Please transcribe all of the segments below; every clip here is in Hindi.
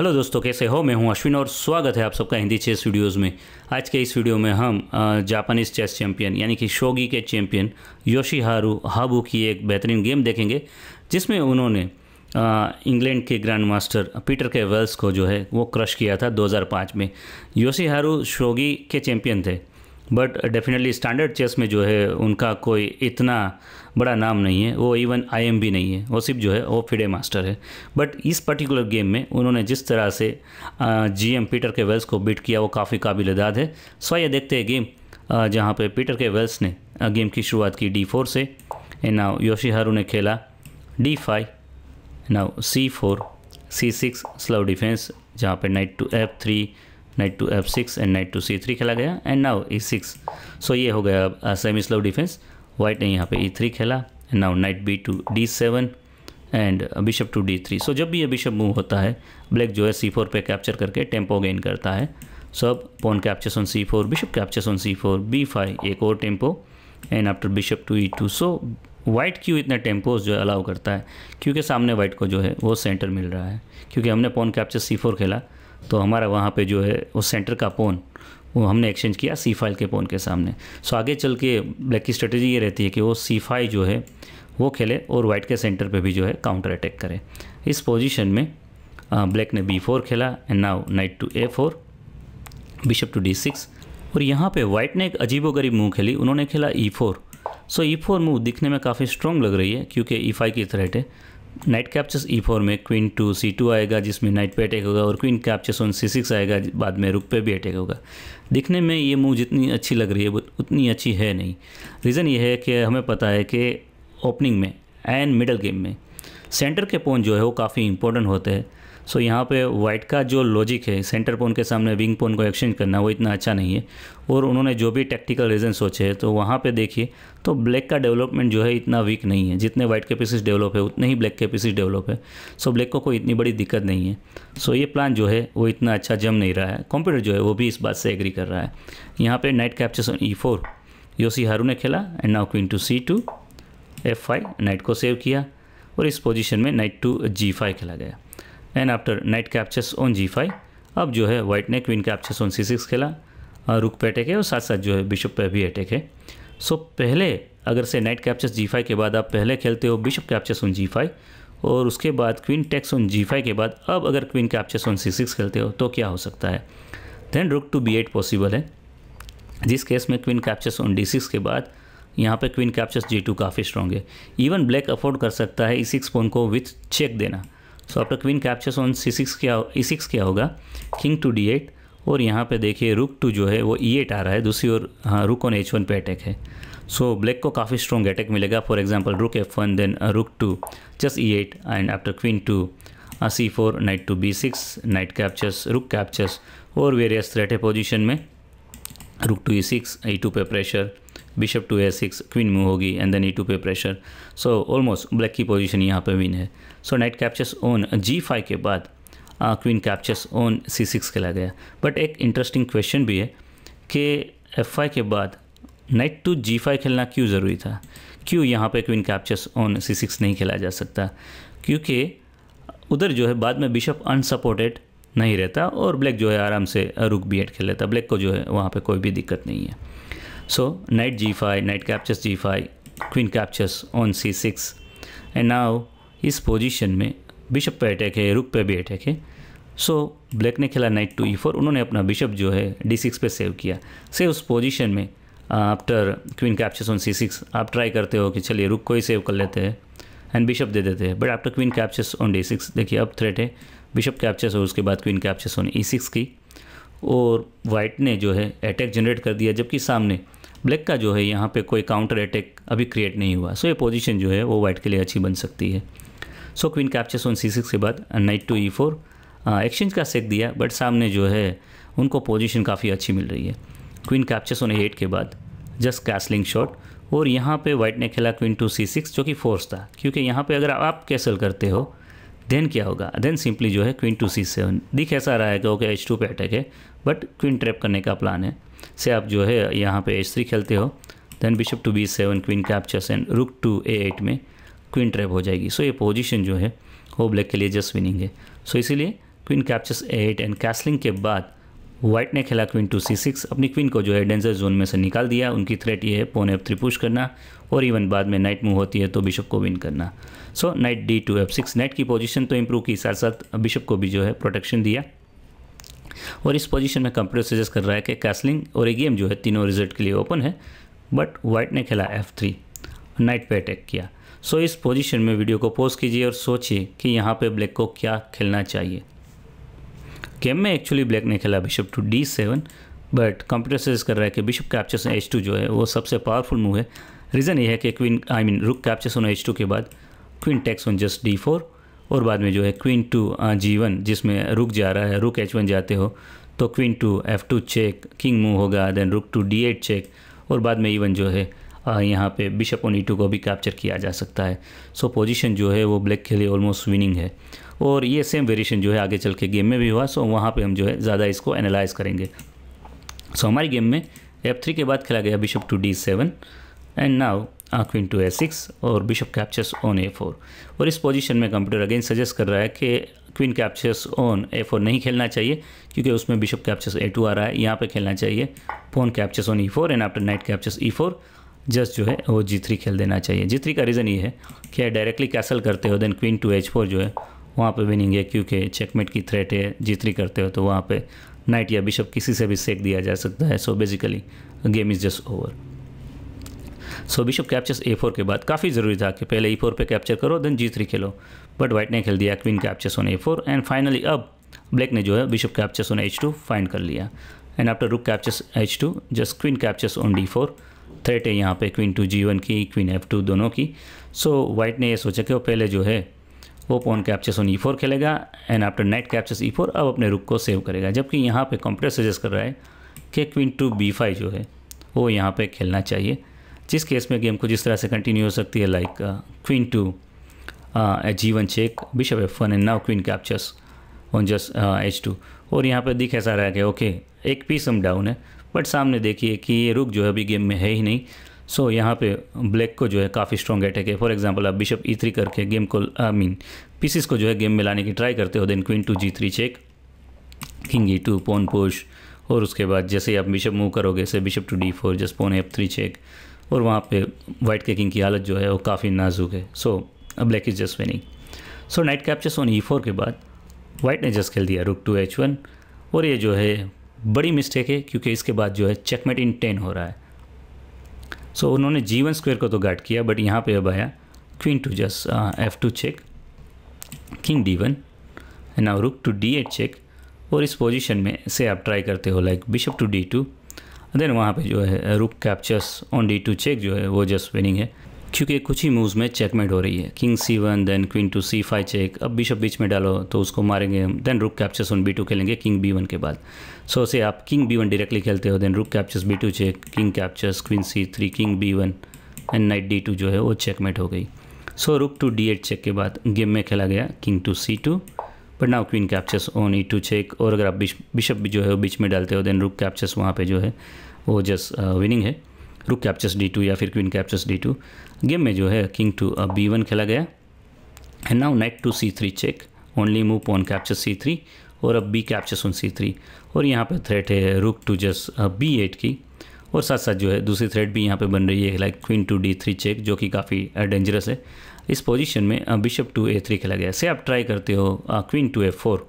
हेलो दोस्तों कैसे हो मैं हूं अश्विन और स्वागत है आप सबका हिंदी चेस वीडियोस में आज के इस वीडियो में हम जापानीज़ चेस चैम्पियन यानी कि शोगी के चैम्पियन योशी हारू हाबू की एक बेहतरीन गेम देखेंगे जिसमें उन्होंने इंग्लैंड के grandmaster Peter K Wells को जो है वो क्रश किया था 2005 में योशी हारू शोगी के चैम्पियन थे बट डेफिनेटली स्टैंडर्ड चेस में जो है उनका कोई इतना बड़ा नाम नहीं है वो इवन आई भी नहीं है वो सिर्फ जो है वो फिडे मास्टर है बट इस पर्टिकुलर गेम में उन्होंने जिस तरह से G M Peter K Wells को बीट किया वो काफ़ी काबिल दाद है सो ये देखते हैं गेम जहाँ पे पीटर के वेल्स ने गेम की शुरुआत की डी फोर से एंड नाउ योशी हारू ने खेला D five now C four C six Slav defence जहाँ पर knight to F three knight to F six and knight to C three खेला गया and now E six so ये हो गया अब सेमी स्लो डिफेंस वाइट ने यहाँ पे ई e थ्री खेला and now knight B to D seven and bishop to D three so जब भी ये बिशप मूव होता है ब्लैक जो है सी फोर पर कैप्चर करके टेम्पो गेन करता है सो अब pawn captures on C four bishop captures on C four B five एक और tempo and after bishop to E two so white क्यों इतने टेम्पोज जो है अलाउ करता है क्योंकि सामने वाइट को जो है वो सेंटर मिल रहा है क्योंकि हमने पोन कैप्चर सी फोर खेला तो हमारा वहाँ पे जो है उस सेंटर का पोन वो हमने एक्सचेंज किया सी फाइल के पोन के सामने सो आगे चल के ब्लैक की स्ट्रेटेजी ये रहती है कि वो सी फाइव जो है वो खेले और वाइट के सेंटर पे भी जो है काउंटर अटैक करे इस पोजीशन में ब्लैक ने बी फोर खेला and now knight to A four bishop to D six और यहाँ पे वाइट ने एक अजीबो गरीब मूव खेली उन्होंने खेला E four so E four move दिखने में काफ़ी स्ट्रॉन्ग लग रही है क्योंकि ई e फाइव की थ्रेट है नाइट कैप्चस ई फोर में क्वीन टू सी टू आएगा जिसमें नाइट पे अटैक होगा और queen captures on C six आएगा बाद में रुक पे भी अटैक होगा दिखने में ये मूव जितनी अच्छी लग रही है उतनी अच्छी है नहीं रीज़न ये है कि हमें पता है कि ओपनिंग में एंड मिडल गेम में सेंटर के पोन जो है वो काफ़ी इंपॉर्टेंट होते हैं सो so, यहाँ पे वाइट का जो लॉजिक है सेंटर पोन के सामने विंग पोन को एक्सचेंज करना वो इतना अच्छा नहीं है और उन्होंने जो भी टेक्टिकल रीज़न सोचे हैं तो वहाँ पे देखिए तो ब्लैक का डेवलपमेंट जो है इतना वीक नहीं है जितने वाइट के पीसेस डेवलप है उतने ही ब्लैक के पीसेस डेवलप है सो so, ब्लैक को कोई इतनी बड़ी दिक्कत नहीं है सो so, ये प्लान जो है वो इतना अच्छा जम नहीं रहा है कंप्यूटर जो है वो भी इस बात से एग्री कर रहा है यहाँ पर knight captures on E four Yoshiharu ने खेला and now queen to C two F five knight को सेव किया और इस पोजिशन में नाइट टू जी फाइव खेला गया and after knight captures on G five अब जो है व्हाइट ने queen captures on C six खेला रुक पे अटैक है और साथ साथ जो है बिशप पे भी अटैक है सो पहले अगर से नाइट कैप्चर्स जी फाइव के बाद आप पहले खेलते हो bishop captures on G five और उसके बाद queen takes on G five के बाद अब अगर queen captures on C six खेलते हो तो क्या हो सकता है then rook to be eight possible है जिस केस में queen captures on D six के बाद यहाँ पे क्वीन कैप्चर्स जी टू काफ़ी स्ट्रॉन्ग है इवन ब्लैक अफोर्ड कर सकता है इस सिक्स पोन को विथ चेक देना so after queen captures on C six क्या ई सिक्स e क्या होगा किंग टू डी एट और यहाँ पे देखिए रुक टू जो है वो ई e एट आ रहा है दूसरी ओर हाँ रुक ऑन एच वन पे अटैक है सो so, ब्लैक को काफ़ी स्ट्रॉन्ग अटैक मिलेगा for example rook F one then rook to just E eight and after queen to C four knight to B six knight captures rook captures और वेरियस थ्रेट है पोजिशन में rook to E six E two पे pressure bishop to A six queen move होगी एंड देन ई टू पे प्रेशर सो ऑलमोस्ट ब्लैक की पोजीशन यहाँ पे विन है so knight captures on G five के बाद queen captures on C six खेला गया बट एक इंटरेस्टिंग क्वेश्चन भी है कि एफ फाइव के बाद नाइट टू जी फाइव खेलना क्यों ज़रूरी था क्यों यहाँ पे queen captures on C six नहीं खेला जा सकता क्योंकि उधर जो है बाद में बिशप अनसपोर्टेड नहीं रहता और ब्लैक जो है आराम से रुक बी एड खेल लेता ब्लैक को जो है वहाँ पे कोई भी दिक्कत नहीं है So knight g5, knight captures g5, queen captures on c6 and now इस पोजिशन में बिशप पे अटैक है रुक पे भी अटैक है सो so, ब्लैक ने खेला नाइट टू ई फोर उन्होंने अपना बिशप जो है डी सिक्स पर सेव किया से उस पोजीशन में after queen captures on C six आप ट्राई करते हो कि चलिए रुक को ही सेव कर लेते हैं एंड बिशप दे देते हैं but after queen captures on D six देखिए अब थ्रेट है बिशप कैप्चर्स और उसके बाद queen captures on E six की और वाइट ने जो है अटैक जनरेट कर दिया जबकि सामने ब्लैक का जो है यहाँ पे कोई काउंटर अटैक अभी क्रिएट नहीं हुआ सो so, ये पोजीशन जो है वो वाइट के लिए अच्छी बन सकती है so queen captures on C six के बाद knight to e four exchange का सेक दिया बट सामने जो है उनको पोजीशन काफ़ी अच्छी मिल रही है क्वीन कैप्चर्स ऑन एट के बाद जस्ट कैसलिंग शॉट और यहाँ पे वाइट ने खेला क्वीन टू सी सिक्स जो कि फोर्स था क्योंकि यहाँ पे अगर आप कैसल करते हो देन क्या होगा देन सिंपली जो है क्वीन टू सी सेवन दिख ऐसा रहा है कि ओके एच टू पे अटैक है बट क्वीन ट्रैप करने का प्लान है से आप जो है यहाँ पे एच थ्री खेलते हो then bishop to b seven queen captures and rook to a eight में क्वीन ट्रैप हो जाएगी सो so, ये पोजीशन जो है वो ब्लैक के लिए जस्ट विनिंग है सो so, इसीलिए queen captures a eight and castling के बाद व्हाइट ने खेला क्वीन टू सी सिक्स अपनी क्वीन को जो है डेंजर जोन में से निकाल दिया उनकी थ्रेट ये है पोन एफ थ्री पुश करना और इवन बाद में नाइट मूव होती है तो बिशप को विन करना so knight d two F six knight की पोजीशन तो इम्प्रूव की साथ साथ बिशप को भी जो है प्रोटेक्शन दिया और इस पोजीशन में कंप्यूटर सजेस्ट कर रहा है कि कैसलिंग और ये गेम जो है तीनों रिजल्ट के लिए ओपन है बट वाइट ने खेला एफ थ्री नाइट पे अटैक किया सो इस पोजीशन में वीडियो को पोज कीजिए और सोचिए कि यहाँ पे ब्लैक को क्या खेलना चाहिए गेम में एक्चुअली ब्लैक ने खेला bishop to D seven but computer suggest कर रहा है कि बिशप कैप्चर से एच टू जो है वो सबसे पावरफुल मूव है रीज़न ये है कि queen I mean rook captures on h two के बाद queen takes on just d four और बाद में जो है क्वीन टू जी वन जिसमें रुक जा रहा है रुक एच वन जाते हो तो queen to f two check king move होगा then rook to d eight check और बाद में इवन जो है यहाँ पे बिशप ओन ई टू को भी कैप्चर किया जा सकता है सो so, पोजीशन जो है वो ब्लैक के लिए ऑलमोस्ट विनिंग है और ये सेम वेरिएशन जो है आगे चल के गेम में भी हुआ सो so वहाँ पे हम जो है ज़्यादा इसको एनालाइज करेंगे सो so, हमारी गेम में एफ थ्री के बाद खेला गया bishop to D seven and now queen to A six और bishop captures on a four और इस पोजीशन में कंप्यूटर अगेन सजेस्ट कर रहा है कि queen captures on a four नहीं खेलना चाहिए क्योंकि उसमें बिशप कैप्चर्स ए टू आ रहा है यहाँ पे खेलना चाहिए pawn captures on E four and after knight captures e four just जो है वो जी थ्री खेल देना चाहिए जी थ्री का रीज़न ये है कि डायरेक्टली कैसल करते हो then queen to h four जो है वहाँ पर विनिंग है क्योंकि चेकमेट की थ्रेट है जी थ्री करते हो तो वहाँ पर नाइट या बिशप किसी से भी सेक दिया जा सकता है so basically game is just over so bishop captures a four के बाद काफ़ी ज़रूरी था कि पहले ई फोर पर कैप्चर करो देन जी थ्री खेलो बट वाइट ने खेल दिया queen captures on a four and finally अब ब्लैक ने जो है bishop captures on h two find कर लिया and after rook captures h two just queen captures on d four threat है यहाँ पे क्वीन टू जी वन की क्वीन एफ टू दोनों की सो so, वाइट ने ये सोचा कि वो पहले जो है वो pawn captures on E four खेलेगा and after knight captures e four अब अपने रुक को सेव करेगा जबकि यहाँ पे कंप्यूटर सजेस्ट कर रहा है कि क्वीन टू बी फाइव जो है वो यहाँ पे खेलना चाहिए जिस केस में गेम को जिस तरह से कंटिन्यू हो सकती है like queen to h g one check bishop f one and now queen captures on just h two और यहाँ पर दिख ऐसा रहा कि ओके एक पीस हम डाउन है बट सामने देखिए कि ये रुक जो है अभी गेम में है ही नहीं सो so, यहाँ पे ब्लैक को जो है काफ़ी स्ट्रॉन्ग अटैक है फॉर एग्जांपल आप बिशप ई थ्री करके गेम को आई मीन पीसीस को जो है गेम में लाने की ट्राई करते हो then queen to g three check king e two pawn push और उसके बाद जैसे ही आप बिशप मूव करोगे से bishop to d four just pawn f three check और वहाँ पे वाइट केकिंग की हालत जो है वो काफ़ी नाजुक है सो अब black is just winning so knight captures on E four के बाद वाइट ने जस्ट खेल दिया रुक टू एच वन और ये जो है बड़ी मिस्टेक है क्योंकि इसके बाद जो है चेकमेट इन टेन हो रहा है सो so, उन्होंने जी वन स्क्वेयर को तो गार्ड किया बट यहाँ पे अब आया queen to just f two check king d one and now rook to d eight check और इस पोजीशन में से आप ट्राई करते हो like bishop to d two then वहाँ पे जो है rook captures on d two check जो है वो जस्ट विनिंग है क्योंकि कुछ ही मूव्स में चेकमेट हो रही है king c one then queen to c five check अब बिशप बीच में डालो तो उसको मारेंगे then rook captures on b two खेलेंगे किंग बी वन के बाद सो so, से आप किंग बी वन डायरेक्टली खेलते हो then rook captures b two check king captures queen c three king b one and knight d two जो है वो चेकमेट हो गई सो रुक टू डी एट चेक के बाद गेम में खेला गया king to C two but now queen captures e two check और अगर आप बिशप भी जो है वो बीच में डालते हो देन रुक कैप्चर्स वहाँ पे जो है वो जस्ट विनिंग uh, है रुक कैप्चर्स डी टू या फिर queen captures d two game में जो है किंग टू बी वन खेला गया and now knight to C three check only move on capture c three और अब b captures on c three और यहाँ पर थ्रेट है रुक टू जस्ट बी एट की और साथ साथ जो है दूसरी थ्रेड भी यहाँ पे बन रही है like queen to D three check जो कि काफ़ी डेंजरस uh, है इस पोजीशन में बिशप टू ए थ्री खेला गया से आप ट्राई करते हो queen to A four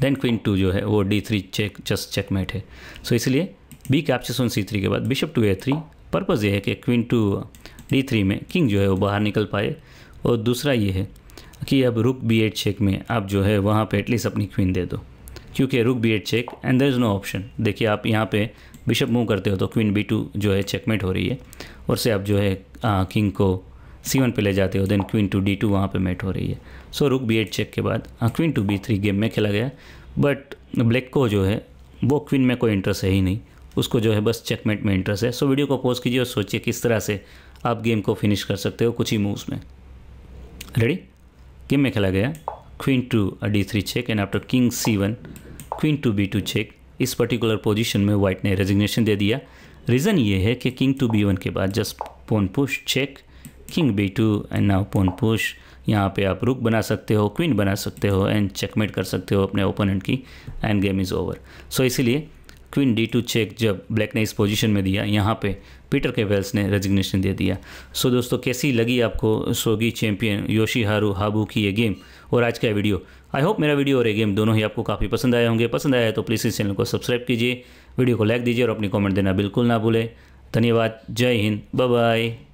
then queen to जो है वो d three check just checkmate है सो so, इसलिए b captures on c three के बाद bishop to a three purpose ये है कि क्वीन टू डी थ्री में किंग जो है वो बाहर निकल पाए और दूसरा ये है कि अब रुक बी एट चेक में आप जो है वहाँ पे एटलीस्ट अपनी क्वीन दे दो क्योंकि rook b eight check and there is no option देखिए आप यहाँ पे बिशप मूव करते हो तो क्वीन बी टू जो है चेकमेट हो रही है और से आप जो है किंग को सी वन पर ले जाते हो then queen to d two वहाँ पर मेट हो रही है सो रुक बी एट चेक के बाद queen to b three game में खेला गया बट ब्लैक को जो है वो क्वीन में कोई इंटरेस्ट है ही नहीं उसको जो है बस चेकमेट में इंटरेस्ट है सो वीडियो को पॉज कीजिए और सोचिए किस तरह से आप गेम को फिनिश कर सकते हो कुछ ही मूव्स में रेडी गेम में खेला गया queen to D three check and after king c one queen to b two check इस पर्टिकुलर पोजीशन में वाइट ने रेजिग्नेशन दे दिया रीज़न ये है कि किंग टू बी वन के बाद just pawn push check king b two and now pawn push यहाँ पे आप रुक बना सकते हो क्वीन बना सकते हो एंड चेकमेट कर सकते हो अपने ओपोनेंट की and game is over so इसीलिए क्वीन डी टू चेक जब ब्लैक ने इस पोजीशन में दिया यहाँ पे पीटर के वेल्स ने रेजिग्नेशन दे दिया सो दोस्तों कैसी लगी आपको सोगी चैम्पियन योशी हारू हाबू की ये गेम और आज का वीडियो आई होप मेरा वीडियो और ये गेम दोनों ही आपको काफ़ी पसंद आए होंगे पसंद आया तो प्लीज़ इस चैनल को सब्सक्राइब कीजिए वीडियो को लाइक दीजिए और अपनी कॉमेंट देना बिल्कुल ना भूलें धन्यवाद जय हिंद बाय